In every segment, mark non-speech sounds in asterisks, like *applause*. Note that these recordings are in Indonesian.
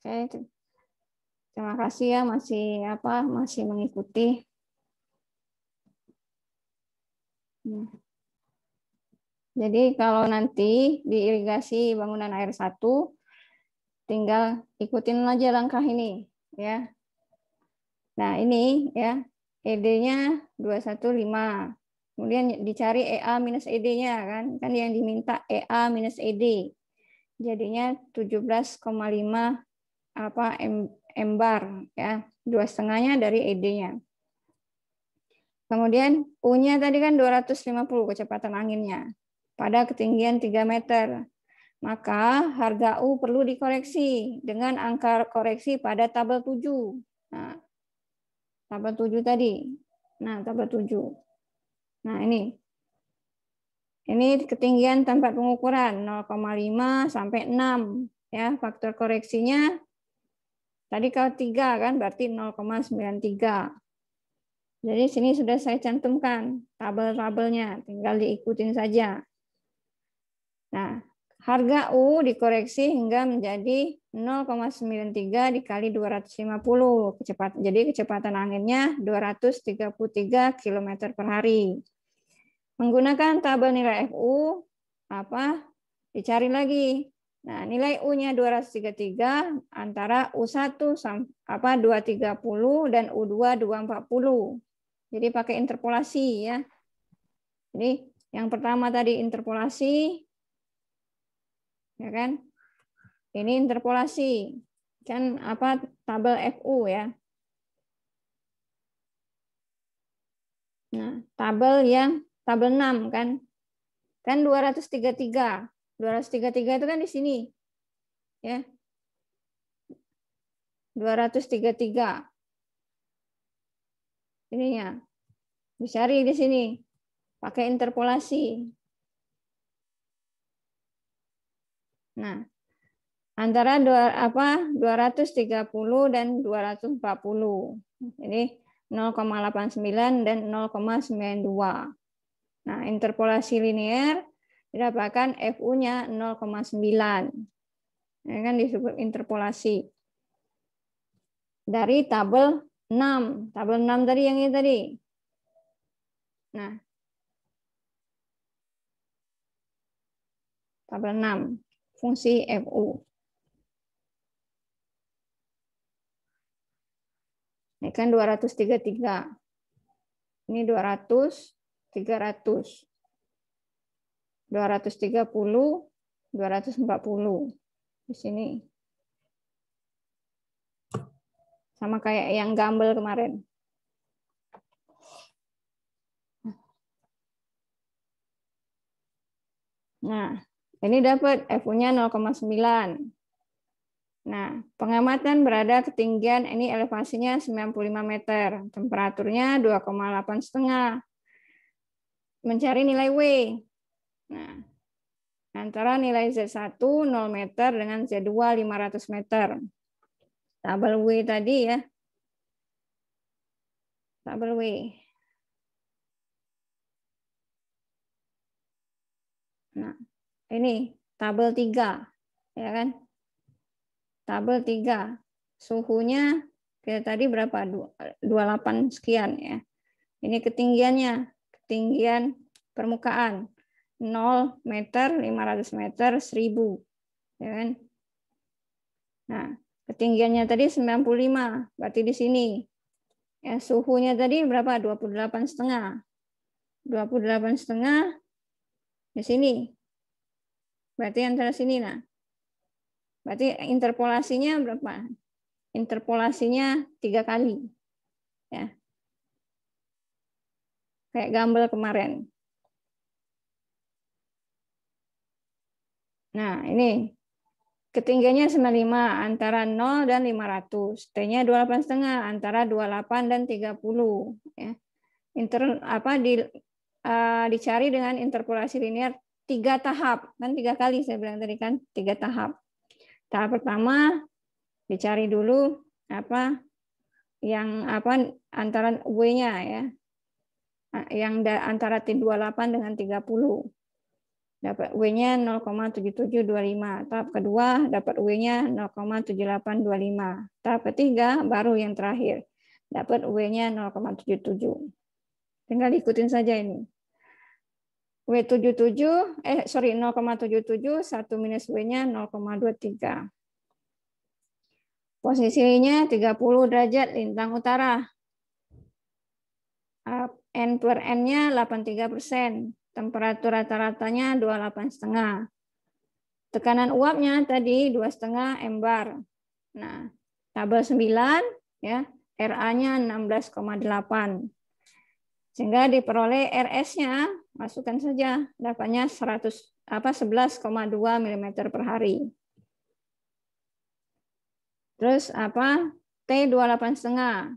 Oke. Terima kasih ya masih apa masih mengikuti. Hmm. Jadi kalau nanti diirigasi bangunan air satu, tinggal ikutin aja langkah ini, ya. Nah ini ya ED-nya lima. Kemudian dicari EA minus ED-nya kan, kan yang diminta EA minus ED. Jadinya 17,5 apa m bar ya dua setengahnya dari ed-nya. Kemudian U-nya tadi kan 250 kecepatan anginnya pada ketinggian 3 meter. Maka harga U perlu dikoreksi dengan angka koreksi pada tabel 7. Nah, tabel 7 tadi. Nah, tabel 7. Nah, ini. Ini ketinggian tempat pengukuran 0,5 sampai 6 ya. Faktor koreksinya Tadi kalau 3 kan berarti 0,93. Jadi sini sudah saya cantumkan tabel-tabelnya, tinggal diikutin saja. Nah, harga U dikoreksi hingga menjadi 0,93 dikali 250. Kecepat, jadi kecepatan anginnya 233 km per hari. Menggunakan tabel nilai FU, apa dicari lagi Nah, nilai U-nya 233 antara U1 apa 230 dan U2 240. Jadi pakai interpolasi ya. Jadi yang pertama tadi interpolasi ya kan? Ini interpolasi. Kan apa tabel FU ya. Nah, tabel yang tabel 6 kan. Kan 233 233 itu kan di sini. Ya. 233. Ininya. Dicari di sini. Pakai interpolasi. Nah, antara dua, apa 230 dan 240. Ini 0,89 dan 0,92. Nah, interpolasi linear didapatkan FU-nya 0,9. ini kan disebut interpolasi. Dari tabel 6. Tabel 6 tadi yang ini tadi. Nah. Tabel 6. Fungsi FU. Ini kan 233. Ini 200, 300. 230, 240. Di sini. Sama kayak yang gambel kemarin. Nah, ini dapat f nya 0,9. Nah, pengamatan berada ketinggian ini elevasinya 95 meter, temperaturnya 2,8 setengah. Mencari nilai W. Nah, antara nilai Z1 0 meter dengan Z2 500 meter. Tabel W tadi ya. Tabel W. Nah, ini tabel 3, ya kan? Tabel 3. Suhunya kita tadi berapa? 28 sekian ya. Ini ketinggiannya, ketinggian permukaan. 0 meter, 500 meter, 1000. Ya kan? Nah, ketinggiannya tadi 95, berarti di sini. Ya, suhunya tadi berapa? 28 setengah. 28 setengah di sini. Berarti antara sini nah. Berarti interpolasinya berapa? Interpolasinya tiga kali. Ya. Kayak gambar kemarin. Nah, ini ketinggiannya 95 antara 0 dan 500. T-nya 28,5 antara 28 dan 30 ya. Inter apa di uh, dicari dengan interpolasi linear tiga tahap. Kan tiga kali saya bilang tadi kan, tiga tahap. Tahap pertama dicari dulu apa yang apa antara W-nya ya. Yang antara T28 dengan 30 dapat W-nya 0,7725. Tahap kedua dapat W-nya 0,7825. Tahap ketiga baru yang terakhir dapat W-nya 0,77. Tinggal ikutin saja ini. W77 eh sorry 0,77 1 minus W-nya 0,23. Posisinya 30 derajat lintang utara. N per N-nya 83 persen. Temperatur rata-ratanya 28,5. Tekanan uapnya tadi 2,5 embar. Nah, tabel 9 ya, RA-nya 16,8. Sehingga diperoleh RS-nya masukkan saja dapatnya 100 apa 11,2 mm per hari. Terus apa? T 28,5.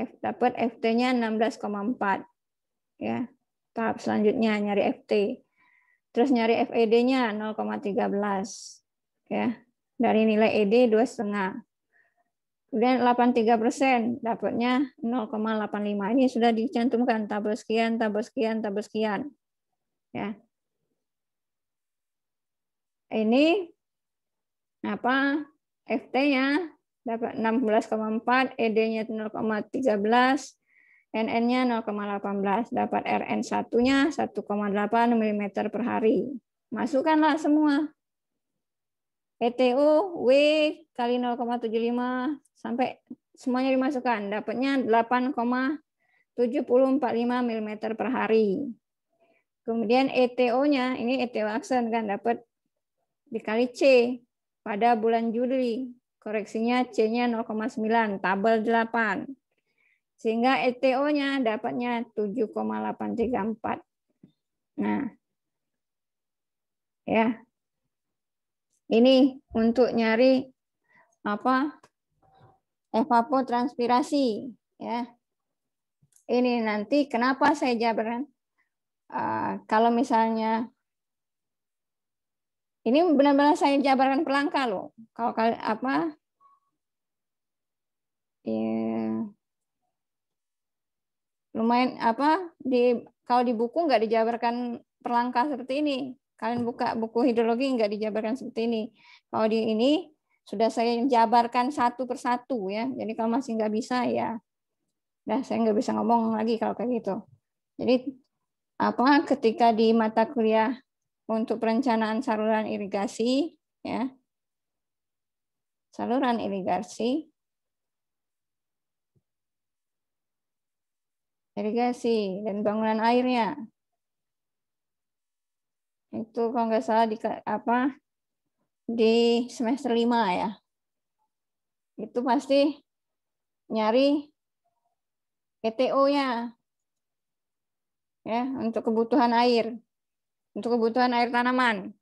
F dapat FT-nya 16,4. Ya. Tahap selanjutnya nyari FT. Terus nyari FED-nya 0,13. Ya. Dari nilai ED 2,5. Kemudian 83 persen, dapatnya 0,85. Ini sudah dicantumkan tabel sekian, tabel sekian, tabel sekian. Ya. Ini apa FT-nya dapat 16,4, ED-nya 0,13, NN-nya 0,18, dapat rn satunya 1,8 mm per hari. Masukkanlah semua. PTU, W kali 0,75 sampai semuanya dimasukkan. Dapatnya 8,745 mm per hari. Kemudian ETO-nya, ini ETO aksen kan dapat dikali C pada bulan Juli. Koreksinya C-nya 0,9, tabel 8. Sehingga ETO-nya dapatnya 7,834. Nah, ya. Ini untuk nyari apa evapotranspirasi ya. Ini nanti kenapa saya jabaran? Uh, ah, kalau misalnya ini benar-benar saya jabarkan pelangka loh. Kalau apa iya lumayan apa di kalau di buku nggak dijabarkan perlangkah seperti ini. Kalian buka buku hidrologi nggak dijabarkan seperti ini. Kalau di ini sudah saya jabarkan satu persatu ya. Jadi kalau masih nggak bisa ya, dah saya nggak bisa ngomong lagi kalau kayak gitu. Jadi apa ketika di mata kuliah untuk perencanaan saluran irigasi ya saluran irigasi irigasi dan bangunan airnya. Itu kalau nggak salah di apa di semester lima ya. Itu pasti nyari PTO-nya. Ya, untuk kebutuhan air. Untuk kebutuhan air tanaman.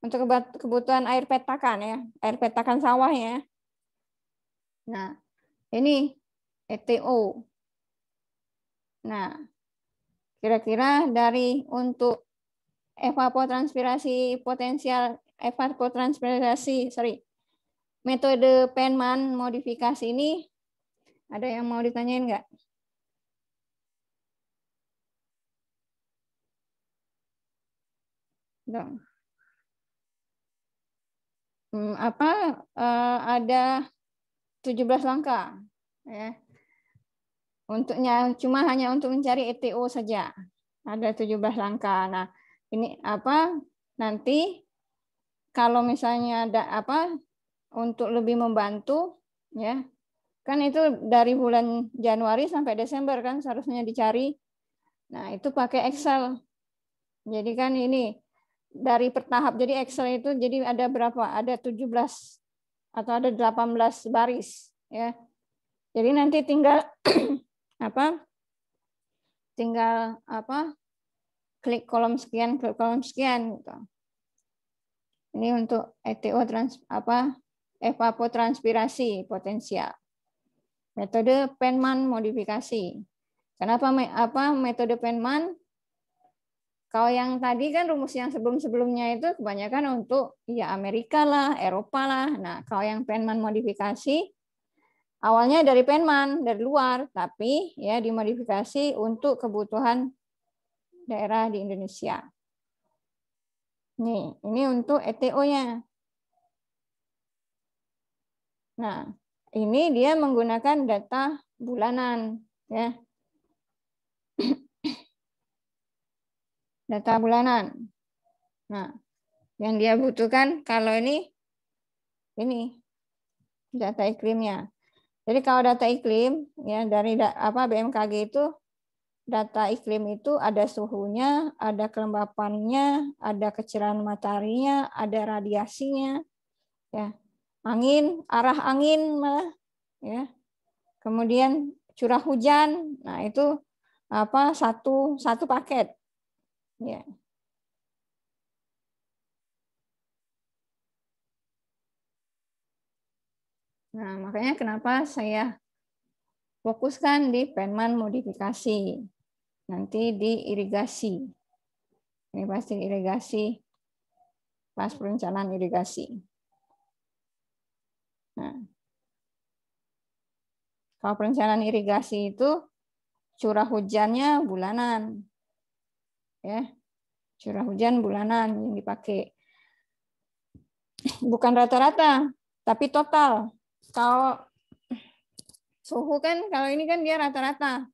Untuk kebutuhan air petakan ya, air petakan sawah ya. Nah, ini ETO Nah, kira-kira dari untuk evapotranspirasi potensial evapotranspirasi, sorry, metode Penman modifikasi ini ada yang mau ditanyain nggak? Dong. Hmm, apa uh, ada 17 langkah ya untuknya cuma hanya untuk mencari ETO saja. Ada 17 langkah. Nah, ini apa nanti kalau misalnya ada apa untuk lebih membantu ya. Kan itu dari bulan Januari sampai Desember kan seharusnya dicari. Nah, itu pakai Excel. Jadi kan ini dari pertahap Jadi Excel itu jadi ada berapa? Ada 17 atau ada 18 baris ya. Jadi nanti tinggal *clears throat* apa tinggal apa klik kolom sekian klik kolom sekian gitu. Ini untuk ETO trans apa evapotranspirasi potensial. Metode Penman modifikasi. Kenapa me, apa metode Penman? Kalau yang tadi kan rumus yang sebelum-sebelumnya itu kebanyakan untuk ya Amerika lah, Eropa lah. Nah, kalau yang Penman modifikasi Awalnya dari Penman, dari luar, tapi ya dimodifikasi untuk kebutuhan daerah di Indonesia. Nih, ini untuk ETO-nya. Nah, ini dia menggunakan data bulanan ya. *clears throat* data bulanan. Nah, yang dia butuhkan kalau ini ini data iklimnya. Jadi kalau data iklim ya dari da, apa BMKG itu data iklim itu ada suhunya, ada kelembapannya, ada kecerahan mataharinya, ada radiasinya, ya angin, arah angin malah, ya kemudian curah hujan, nah itu apa satu satu paket, ya Nah, makanya kenapa saya fokuskan di penman modifikasi. Nanti di irigasi. Ini pasti irigasi, pas perencanaan irigasi. Nah, kalau perencanaan irigasi itu curah hujannya bulanan. Ya, curah hujan bulanan yang dipakai. Bukan rata-rata, tapi total kalau suhu kan, kalau ini kan dia rata-rata.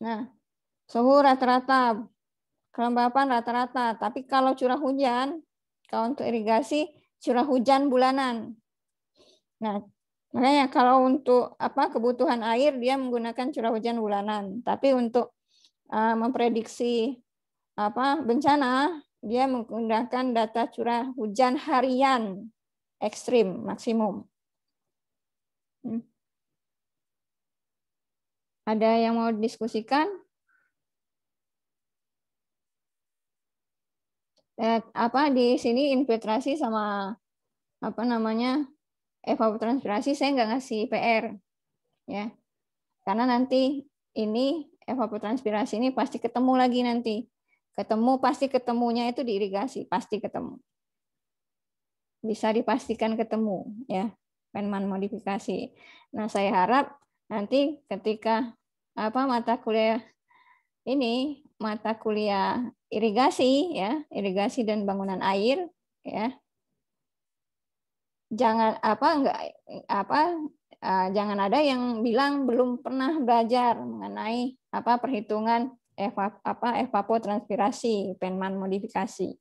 Nah, suhu rata-rata, kelembapan rata-rata. Tapi kalau curah hujan, kalau untuk irigasi, curah hujan bulanan. Nah, makanya kalau untuk apa kebutuhan air dia menggunakan curah hujan bulanan. Tapi untuk uh, memprediksi apa bencana dia menggunakan data curah hujan harian ekstrim maksimum. Hmm. Ada yang mau diskusikan? Eh, apa di sini infiltrasi sama apa namanya evapotranspirasi saya nggak ngasih PR ya karena nanti ini evapotranspirasi ini pasti ketemu lagi nanti ketemu pasti ketemunya itu di irigasi pasti ketemu bisa dipastikan ketemu ya penman modifikasi. Nah, saya harap nanti ketika apa mata kuliah ini mata kuliah irigasi ya, irigasi dan bangunan air ya. Jangan apa enggak apa e, jangan ada yang bilang belum pernah belajar mengenai apa perhitungan evap apa evapotranspirasi, penman modifikasi.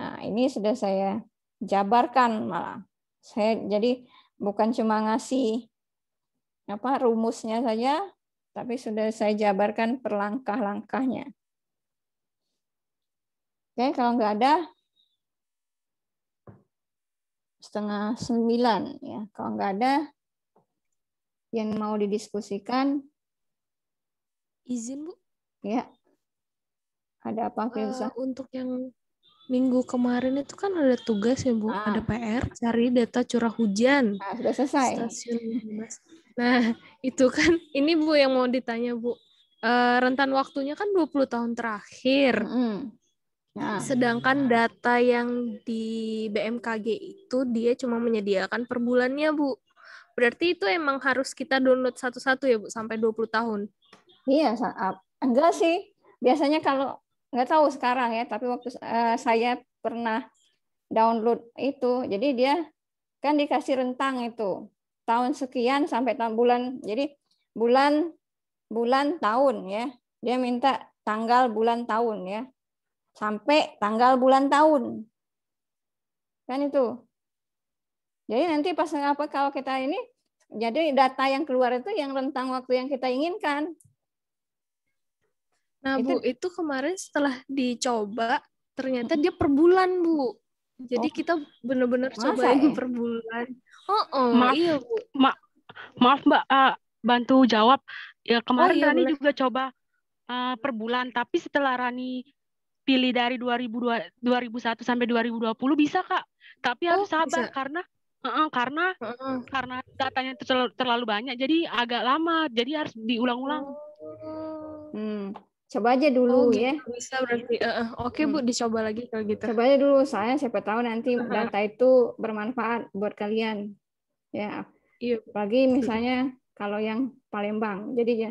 Nah, ini sudah saya jabarkan malah. Saya jadi bukan cuma ngasih apa rumusnya saja, tapi sudah saya jabarkan perlangkah langkahnya Oke, kalau nggak ada setengah sembilan ya. Kalau nggak ada yang mau didiskusikan, izin bu. Ya, ada apa Uh, untuk yang minggu kemarin itu kan ada tugas ya Bu, ah. ada PR cari data curah hujan. Ah, sudah selesai. Stasiun Mas. Nah, *laughs* itu kan ini Bu yang mau ditanya Bu. e, rentan waktunya kan 20 tahun terakhir. Mm -hmm. Nah. Sedangkan data yang di BMKG itu dia cuma menyediakan per bulannya, Bu. Berarti itu emang harus kita download satu-satu ya, Bu, sampai 20 tahun. Iya, ah, enggak sih. Biasanya kalau nggak tahu sekarang ya tapi waktu eh, saya pernah download itu jadi dia kan dikasih rentang itu tahun sekian sampai tahun bulan jadi bulan bulan tahun ya dia minta tanggal bulan tahun ya sampai tanggal bulan tahun kan itu jadi nanti pas apa kalau kita ini jadi data yang keluar itu yang rentang waktu yang kita inginkan Nah, itu, Bu, itu kemarin setelah dicoba ternyata dia per bulan, Bu. Jadi oh. kita benar-benar coba ya? per bulan. Oh, oh maaf, iya, Bu. Ma maaf, Mbak, uh, bantu jawab. Ya oh, kemarin oh, iya, Rani juga coba uh, per bulan, tapi setelah Rani pilih dari 2002, 2001 sampai 2020 bisa, Kak. Tapi oh, harus sabar bisa. karena uh -uh, karena uh -uh. karena datanya terlalu, terlalu banyak jadi agak lama, jadi harus diulang-ulang. Oh. Hmm coba aja dulu oh, gitu. ya. Bisa berarti. Uh, Oke okay, hmm. bu, dicoba lagi kalau gitu. Coba aja dulu, saya siapa tahu nanti data itu bermanfaat buat kalian. Ya, iya. Bagi misalnya kalau yang Palembang, jadi ya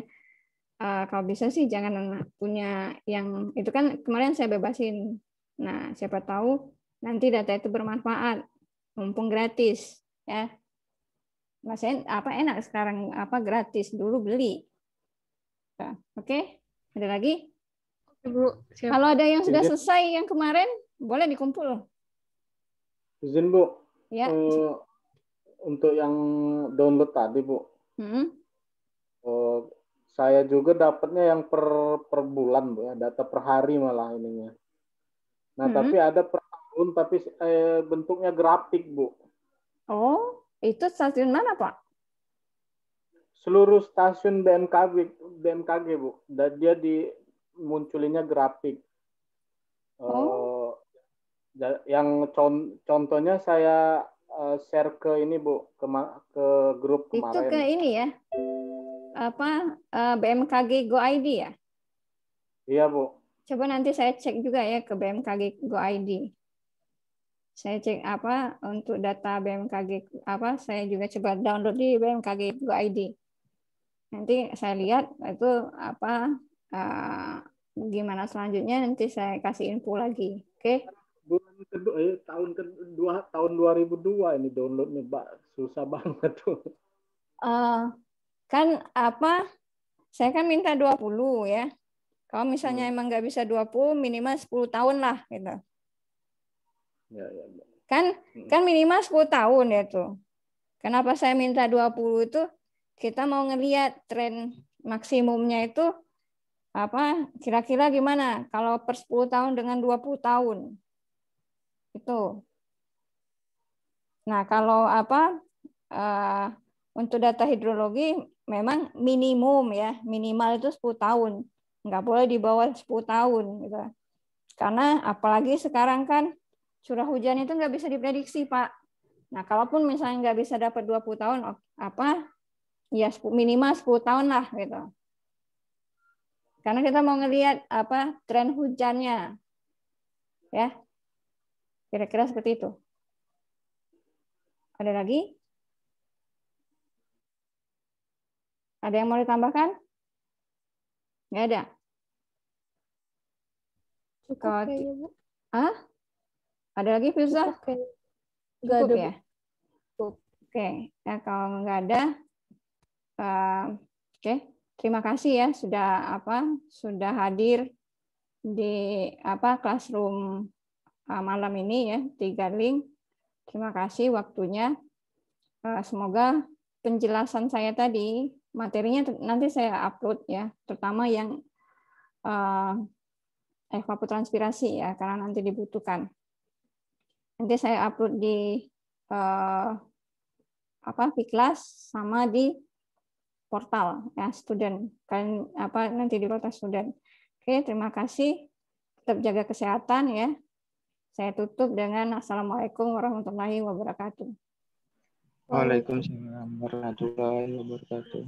uh, kalau bisa sih jangan punya yang itu kan kemarin saya bebasin. Nah, siapa tahu nanti data itu bermanfaat, mumpung gratis, ya. Masih apa enak sekarang apa gratis dulu beli. Nah, oke. Okay? Ada lagi? Siap. Kalau ada yang sudah iya. selesai yang kemarin, boleh dikumpul. Izin, Bu. Ya. Uh, untuk yang download tadi, Bu. Hmm. Uh, saya juga dapatnya yang per per bulan, Bu, ya. data per hari malah ininya. Nah, hmm. tapi ada per tahun tapi eh, bentuknya grafik, Bu. Oh, itu stasiun mana, Pak? seluruh stasiun BMKG BMKG bu dan dia di munculinnya grafik oh. uh, yang con contohnya saya uh, share ke ini bu ke ke grup kemarin itu ke ini ya apa uh, eh, BMKG Go ID ya iya bu coba nanti saya cek juga ya ke BMKG Go ID saya cek apa untuk data BMKG apa saya juga coba download di BMKG Go ID nanti saya lihat itu apa uh, gimana selanjutnya nanti saya kasih info lagi oke okay? bulan kedua eh, tahun kedua tahun 2002 ini downloadnya mbak susah banget tuh uh, kan apa saya kan minta 20 ya kalau misalnya hmm. emang nggak bisa 20 minimal 10 tahun lah gitu ya, ya, ya. kan hmm. kan minimal 10 tahun ya tuh kenapa saya minta 20 itu kita mau ngelihat tren maksimumnya itu apa kira-kira gimana kalau per 10 tahun dengan 20 tahun itu nah kalau apa uh, untuk data hidrologi memang minimum ya minimal itu 10 tahun nggak boleh di bawah 10 tahun gitu karena apalagi sekarang kan curah hujan itu nggak bisa diprediksi pak nah kalaupun misalnya nggak bisa dapat 20 tahun apa ya minimal 10 tahun lah gitu. Karena kita mau ngelihat apa tren hujannya. Ya. Kira-kira seperti itu. Ada lagi? Ada yang mau ditambahkan? Enggak ada. Cukup Kau... ya, Bu. Ah? Ada lagi, Firza? Cukup, ada. ya? Oke. Okay. Nah, kalau nggak ada, Eh, oke, okay. terima kasih ya sudah apa sudah hadir di apa classroom eh, malam ini ya tiga link. Terima kasih waktunya. Eh, semoga penjelasan saya tadi materinya nanti saya upload ya, terutama yang uh, transpirasi ya karena nanti dibutuhkan. Nanti saya upload di eh, apa kelas sama di portal ya student kan apa nanti di kota student. Oke, terima kasih. Tetap jaga kesehatan ya. Saya tutup dengan Assalamualaikum warahmatullahi wabarakatuh. Waalaikumsalam warahmatullahi wabarakatuh.